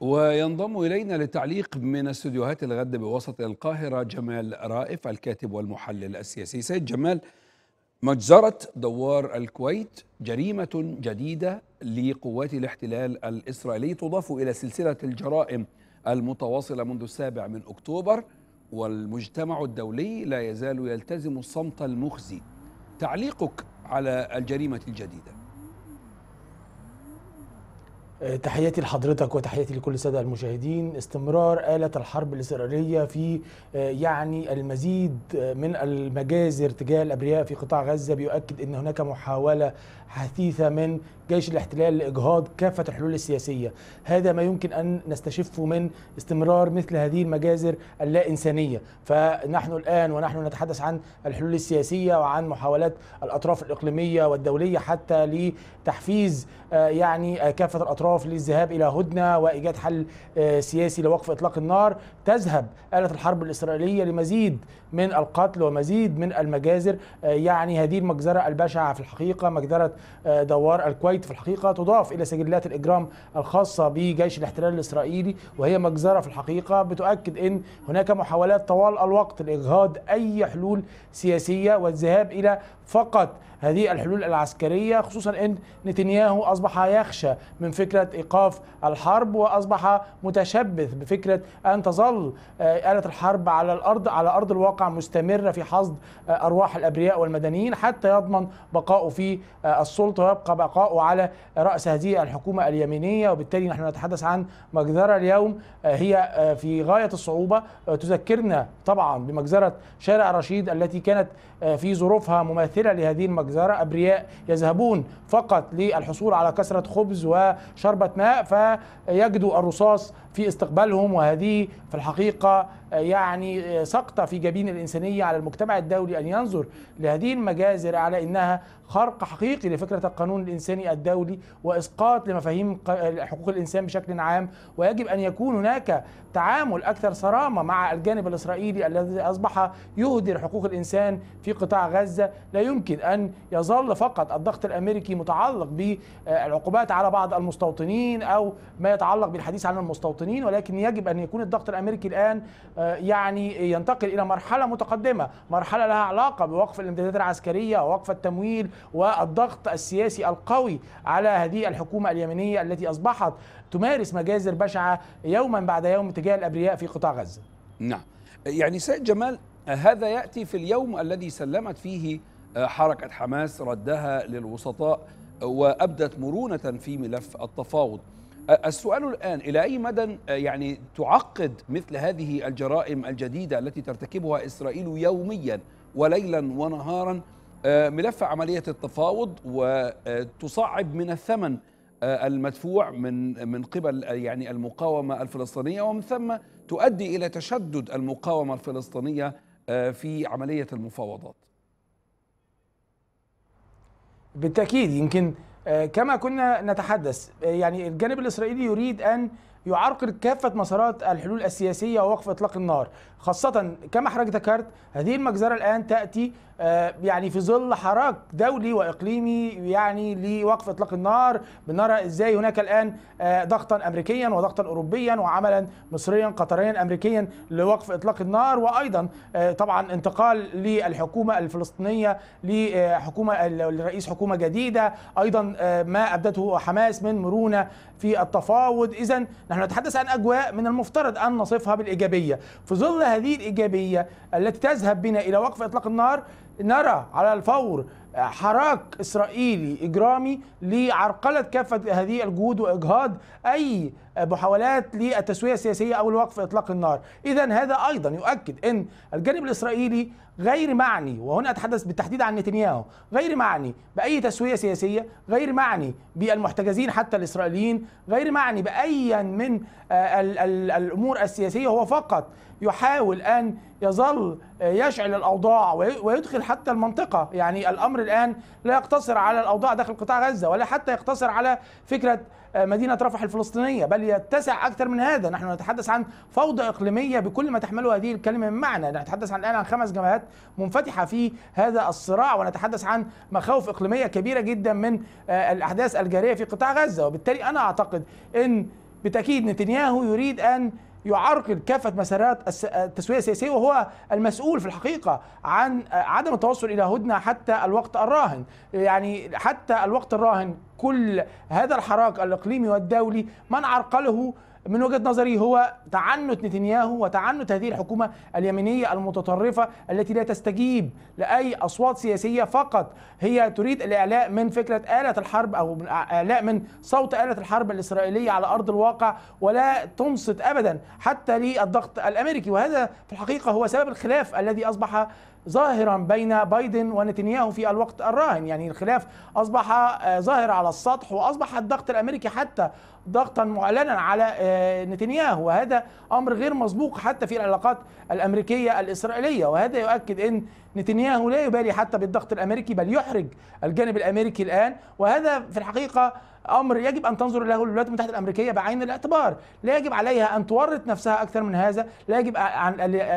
وينضم إلينا للتعليق من استديوهات الغد بوسط القاهرة جمال رائف الكاتب والمحلل السياسي سيد جمال مجزرة دوار الكويت جريمة جديدة لقوات الاحتلال الإسرائيلي تضاف إلى سلسلة الجرائم المتواصلة منذ السابع من أكتوبر والمجتمع الدولي لا يزال يلتزم الصمت المخزي تعليقك على الجريمة الجديدة تحياتي لحضرتك وتحياتي لكل السادة المشاهدين استمرار آلة الحرب الإسرائيلية في آه، يعني المزيد آه، من المجازر تجاه الأبرياء في قطاع غزة بيؤكد أن هناك محاولة حثيثة من جيش الاحتلال لإجهاض كافة الحلول السياسية هذا ما يمكن أن نستشفه من استمرار مثل هذه المجازر اللا إنسانية فنحن الآن ونحن نتحدث عن الحلول السياسية وعن محاولات الأطراف الإقليمية والدولية حتى لتحفيز آه، يعني كافة الأطراف الأطراف للذهاب إلى هدنة وإيجاد حل آه، سياسي لوقف إطلاق النار تذهب آلة الحرب الإسرائيلية لمزيد من القتل ومزيد من المجازر آه، يعني هذه المجزرة البشعة في الحقيقة مجزرة آه، دوار الكويت في الحقيقة تضاف إلى سجلات الإجرام الخاصة بجيش الاحتلال الإسرائيلي وهي مجزرة في الحقيقة بتؤكد أن هناك محاولات طوال الوقت لإجهاض أي حلول سياسية والذهاب إلى فقط هذه الحلول العسكرية خصوصا أن نتنياهو أصبح يخشى من فكرة إيقاف الحرب وأصبح متشبث بفكرة أن تظل آه، آلة الحرب على الأرض على أرض الواقع مستمرة في حصد آه، أرواح الأبرياء والمدنيين حتى يضمن بقاؤه في آه، السلطة ويبقى بقاؤه على رأس هذه الحكومة اليمينية وبالتالي نحن نتحدث عن مجزرة اليوم هي في غاية الصعوبة تذكرنا طبعا بمجزرة شارع رشيد التي كانت في ظروفها مماثلة لهذه المجزرة جزارة أبرياء يذهبون فقط للحصول على كسرة خبز وشربة ماء فيجدوا الرصاص في استقبالهم وهذه في الحقيقة آه، يعني آه، سقطة في جبين الإنسانية على المجتمع الدولي أن ينظر لهذه المجازر على أنها خرق حقيقي لفكرة القانون الإنساني الدولي وإسقاط لمفاهيم آه، حقوق الإنسان بشكل عام ويجب أن يكون هناك تعامل أكثر صرامة مع الجانب الإسرائيلي الذي أصبح يهدر حقوق الإنسان في قطاع غزة لا يمكن أن يظل فقط الضغط الأمريكي متعلق بالعقوبات على بعض المستوطنين أو ما يتعلق بالحديث عن المستوطنين المواطنين ولكن يجب أن يكون الضغط الأمريكي الآن آه، يعني ينتقل إلى مرحلة متقدمة مرحلة لها علاقة بوقف الامدادات العسكرية ووقف التمويل والضغط السياسي القوي على هذه الحكومة اليمنية التي أصبحت تمارس مجازر بشعة يوما بعد يوم تجاه الأبرياء في قطاع غزة نعم يعني سيد جمال هذا يأتي في اليوم الذي سلمت فيه آه، حركة حماس ردها للوسطاء وأبدت مرونة في ملف التفاوض السؤال الآن إلى أي مدى آه، يعني تعقد مثل هذه الجرائم الجديدة التي ترتكبها إسرائيل يوميا وليلا ونهارا آه، ملف عملية التفاوض وتصعب آه، من الثمن المدفوع من من قبل يعني المقاومة الفلسطينية ومن ثم تؤدي إلى تشدد المقاومة الفلسطينية في عملية المفاوضات بالتاكيد يمكن آه، كما كنا نتحدث آه، يعني الجانب الاسرائيلي يريد ان يعرقل كافة مسارات الحلول السياسية ووقف إطلاق النار خاصة كما حضرتك ذكرت هذه المجزرة الآن تأتي آه، يعني في ظل حراك دولي وإقليمي يعني لوقف إطلاق النار بنرى إزاي هناك الآن آه، ضغطا أمريكيا وضغطا أوروبيا وعملا مصريا قطريا أمريكيا لوقف إطلاق النار وأيضا آه، طبعا انتقال للحكومة الفلسطينية لحكومة لرئيس حكومة جديدة أيضا ما أبدته حماس من مرونة في التفاوض إذا نحن نتحدث عن أجواء من المفترض أن نصفها بالإيجابية في ظل هذه الإيجابية التي تذهب بنا إلى وقف إطلاق النار نرى على الفور حراك اسرائيلي اجرامي لعرقله كافه هذه الجهود واجهاض اي محاولات للتسويه السياسيه او الوقف اطلاق النار، اذا هذا ايضا يؤكد ان الجانب الاسرائيلي غير معني وهنا اتحدث بالتحديد عن نتنياهو، غير معني باي تسويه سياسيه، غير معني بالمحتجزين حتى الاسرائيليين، غير معني بايا من آه، الامور السياسيه هو فقط يحاول ان يظل آه، يشعل الاوضاع ويدخل حتى المنطقه يعني الامر الان لا يقتصر على الاوضاع داخل قطاع غزه ولا حتى يقتصر على فكره آه، مدينه رفح الفلسطينيه بل يتسع اكثر من هذا نحن نتحدث عن فوضى اقليميه بكل ما تحمله هذه الكلمه من معنى نتحدث عن الان عن خمس جبهات منفتحه في هذا الصراع ونتحدث عن مخاوف اقليميه كبيره جدا من آه، الاحداث الجاريه في قطاع غزه وبالتالي انا اعتقد ان بتاكيد نتنياهو يريد ان يعرقل كافه مسارات التسويه السياسيه وهو المسؤول في الحقيقه عن عدم التوصل الى هدنه حتى الوقت الراهن، يعني حتى الوقت الراهن كل هذا الحراك الاقليمي والدولي من عرقله من وجهه نظري هو تعنت نتنياهو وتعنت هذه الحكومه اليمينيه المتطرفه التي لا تستجيب لاي اصوات سياسيه فقط هي تريد الاعلاء من فكره اله الحرب او من اعلاء من صوت اله الحرب الاسرائيليه على ارض الواقع ولا تنصت ابدا حتى للضغط الامريكي وهذا في الحقيقه هو سبب الخلاف الذي اصبح ظاهرا بين بايدن ونتنياهو في الوقت الراهن يعني الخلاف أصبح آه، ظاهر على السطح وأصبح الضغط الأمريكي حتى ضغطا معلنا على آه، نتنياهو وهذا أمر غير مسبوق حتى في العلاقات الأمريكية الإسرائيلية وهذا يؤكد أن نتنياهو لا يبالي حتى بالضغط الامريكي بل يحرج الجانب الامريكي الان وهذا في الحقيقه امر يجب ان تنظر له الولايات المتحده الامريكيه بعين الاعتبار، لا يجب عليها ان تورط نفسها اكثر من هذا، لا يجب عن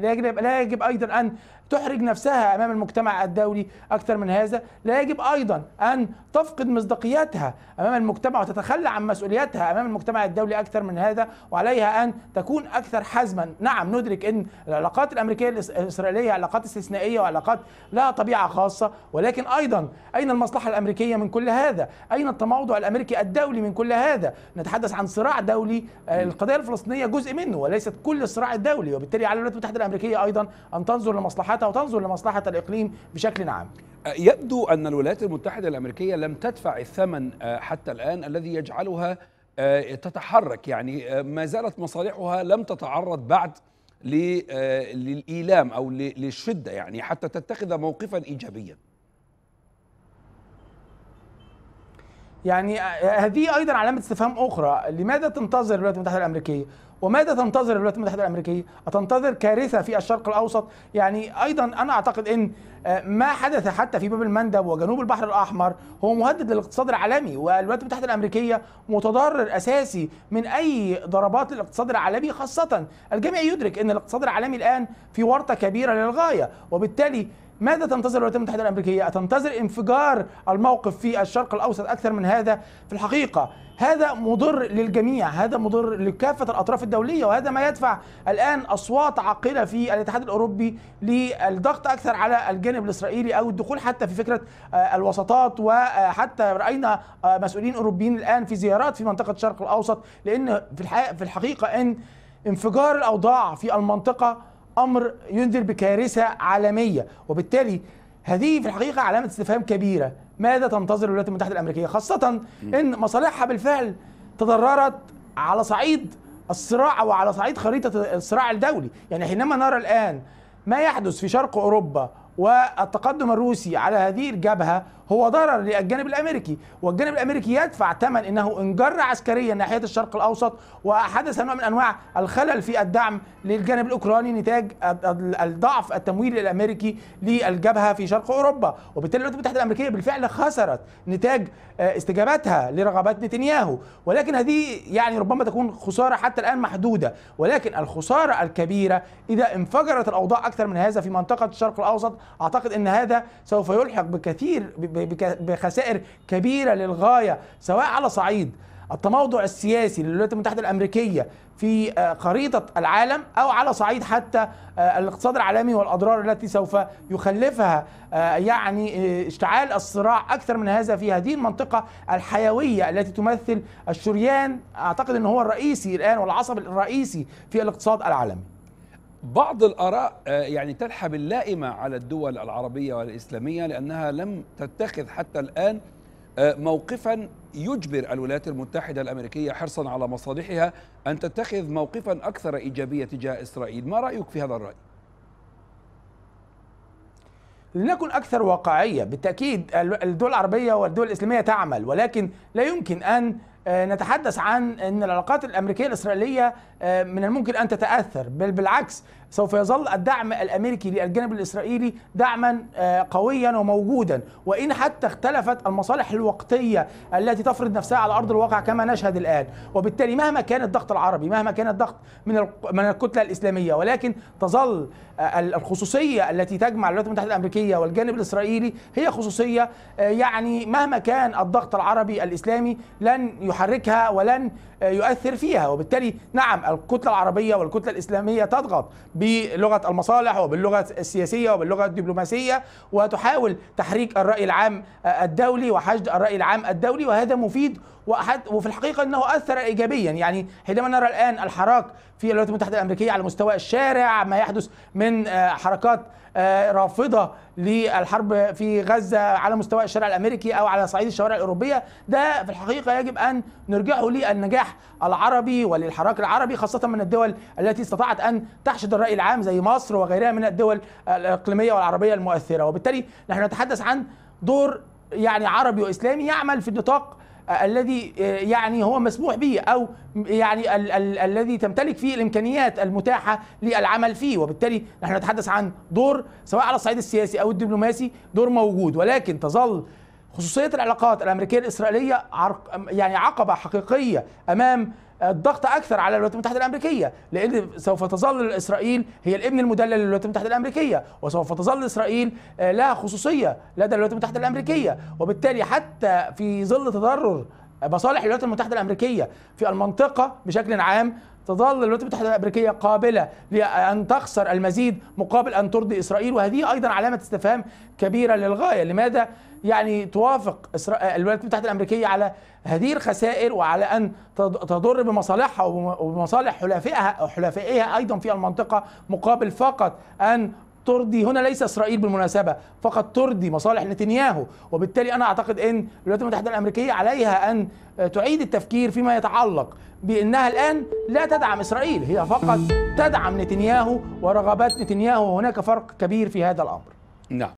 لا يجب لا يجب ايضا ان تحرج نفسها امام المجتمع الدولي اكثر من هذا، لا يجب ايضا ان تفقد مصداقيتها امام المجتمع وتتخلى عن مسؤولياتها امام المجتمع الدولي اكثر من هذا، وعليها ان تكون اكثر حزما، نعم ندرك ان العلاقات الامريكيه الاسرائيليه علاقات استثنائيه علاقات لها طبيعه خاصه ولكن ايضا اين المصلحه الامريكيه من كل هذا؟ اين التموضع الامريكي الدولي من كل هذا؟ نتحدث عن صراع دولي آه، القضيه الفلسطينيه جزء منه وليست كل الصراع الدولي وبالتالي على الولايات المتحده الامريكيه ايضا ان تنظر لمصلحتها وتنظر لمصلحه الاقليم بشكل عام. آه، يبدو ان الولايات المتحده الامريكيه لم تدفع الثمن آه، حتى الان الذي يجعلها تتحرك يعني ما زالت مصالحها لم تتعرض بعد آه، للإيلام أو للشدة يعني حتى تتخذ موقفا إيجابيا يعني آه، هذه ايضا علامه استفهام اخرى لماذا تنتظر الولايات المتحده الامريكيه وماذا تنتظر الولايات المتحده الامريكيه؟ أتنتظر كارثه في الشرق الاوسط؟ يعني ايضا انا اعتقد ان آه، ما حدث حتى في باب المندب وجنوب البحر الاحمر هو مهدد للاقتصاد العالمي والولايات المتحده الامريكيه متضرر اساسي من اي ضربات للاقتصاد العالمي خاصه الجميع يدرك ان الاقتصاد العالمي الان في ورطه كبيره للغايه وبالتالي ماذا تنتظر الولايات المتحدة الأمريكية؟ أتنتظر انفجار الموقف في الشرق الأوسط أكثر من هذا؟ في الحقيقة هذا مضر للجميع هذا مضر لكافة الأطراف الدولية وهذا ما يدفع الآن أصوات عاقلة في الاتحاد الأوروبي للضغط أكثر على الجانب الإسرائيلي أو الدخول حتى في فكرة آه، الوسطات وحتى رأينا آه، مسؤولين أوروبيين الآن في زيارات في منطقة الشرق الأوسط لأن في الحقيقة أن انفجار الأوضاع في المنطقة امر ينذر بكارثه عالميه وبالتالي هذه في الحقيقه علامه استفهام كبيره ماذا تنتظر الولايات المتحده الامريكيه خاصه ان مصالحها بالفعل تضررت على صعيد الصراع وعلى صعيد خريطه الصراع الدولي يعني حينما نرى الان ما يحدث في شرق اوروبا والتقدم الروسي على هذه الجبهه هو ضرر للجانب الامريكي والجانب الامريكي يدفع ثمن انه انجر عسكريا ناحيه الشرق الاوسط وحدث نوع من انواع الخلل في الدعم للجانب الاوكراني نتاج الضعف التمويل الامريكي للجبهه في شرق اوروبا وبالتالي الولايات المتحده الامريكيه بالفعل خسرت نتاج آه، استجابتها لرغبات نتنياهو ولكن هذه يعني ربما تكون خساره حتى الان محدوده ولكن الخساره الكبيره اذا انفجرت الاوضاع اكثر من هذا في منطقه الشرق الاوسط اعتقد ان هذا سوف يلحق بكثير بخسائر كبيره للغايه سواء على صعيد التموضع السياسي للولايات المتحده الامريكيه في آه، خريطه العالم او على صعيد حتى آه، الاقتصاد العالمي والاضرار التي سوف يخلفها آه، يعني اشتعال الصراع اكثر من هذا في هذه المنطقه الحيويه التي تمثل الشريان اعتقد ان هو الرئيسي الان والعصب الرئيسي في الاقتصاد العالمي بعض الآراء آه، يعني تلحب اللائمة على الدول العربية والإسلامية لأنها لم تتخذ حتى الآن آه، موقفا يجبر الولايات المتحدة الأمريكية حرصا على مصالحها أن تتخذ موقفا أكثر إيجابية تجاه إسرائيل ما رأيك في هذا الرأي؟ لنكن أكثر واقعية بالتأكيد الدول العربية والدول الإسلامية تعمل ولكن لا يمكن أن آه، نتحدث عن ان العلاقات الامريكيه الاسرائيليه آه، من الممكن ان تتاثر بل بالعكس سوف يظل الدعم الامريكي للجانب الاسرائيلي دعما آه، قويا وموجودا وان حتى اختلفت المصالح الوقتيه التي تفرض نفسها على ارض الواقع كما نشهد الان وبالتالي مهما كان الضغط العربي مهما كان الضغط من من الكتله الاسلاميه ولكن تظل آه، الخصوصيه التي تجمع الولايات المتحده الامريكيه والجانب الاسرائيلي هي خصوصيه آه، يعني مهما كان الضغط العربي الاسلامي لن يحركها ولن يؤثر فيها وبالتالي نعم الكتله العربيه والكتله الاسلاميه تضغط ب بلغه المصالح وباللغه السياسيه وباللغه الدبلوماسيه وتحاول تحريك الراي العام آه، الدولي وحشد الراي العام الدولي وهذا مفيد وأحد وفي الحقيقة أنه أثر إيجابيا يعني حينما نرى الآن الحراك في الولايات المتحدة الأمريكية على مستوى الشارع ما يحدث من آه، حركات آه، رافضة للحرب في غزة على مستوى الشارع الأمريكي أو على صعيد الشوارع الأوروبية ده في الحقيقة يجب أن نرجعه للنجاح العربي وللحراك العربي خاصة من الدول التي استطاعت أن تحشد الرأي العام زي مصر وغيرها من الدول الإقليمية والعربية المؤثرة وبالتالي نحن نتحدث عن دور يعني عربي وإسلامي يعمل في نطاق الذي آه، يعني هو مسموح به او يعني ال- ال- الذي تمتلك فيه الامكانيات المتاحه للعمل فيه وبالتالي نحن نتحدث عن دور سواء على الصعيد السياسي او الدبلوماسي دور موجود ولكن تظل خصوصيه العلاقات الامريكيه الاسرائيليه عرق يعني عقبه حقيقيه امام الضغط اكثر على الولايات المتحده الامريكيه لان سوف تظل اسرائيل هي الابن المدلل للولايات المتحده الامريكيه وسوف تظل اسرائيل آه، لها خصوصيه لدى الولايات المتحده الامريكيه وبالتالي حتى في ظل تضرر مصالح الولايات المتحده الامريكيه في المنطقه بشكل عام تظل الولايات المتحده الامريكيه قابله لان تخسر المزيد مقابل ان ترضي اسرائيل وهذه ايضا علامه استفهام كبيره للغايه لماذا يعني توافق آه، الولايات المتحده الامريكيه على هذه الخسائر وعلى ان تضر بمصالحها وبمصالح حلفائها حلفائها ايضا في المنطقه مقابل فقط ان ترضي هنا ليس اسرائيل بالمناسبه فقط ترضي مصالح نتنياهو وبالتالي انا اعتقد ان الولايات المتحده الامريكيه عليها ان آه، تعيد التفكير فيما يتعلق بانها الان لا تدعم اسرائيل هي فقط تدعم نتنياهو ورغبات نتنياهو وهناك فرق كبير في هذا الامر نعم